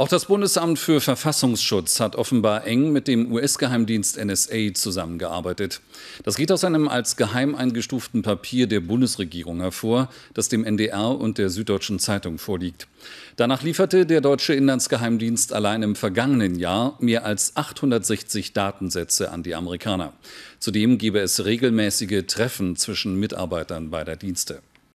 Auch das Bundesamt für Verfassungsschutz hat offenbar eng mit dem US-Geheimdienst NSA zusammengearbeitet. Das geht aus einem als geheim eingestuften Papier der Bundesregierung hervor, das dem NDR und der Süddeutschen Zeitung vorliegt. Danach lieferte der deutsche Inlandsgeheimdienst allein im vergangenen Jahr mehr als 860 Datensätze an die Amerikaner. Zudem gebe es regelmäßige Treffen zwischen Mitarbeitern beider Dienste.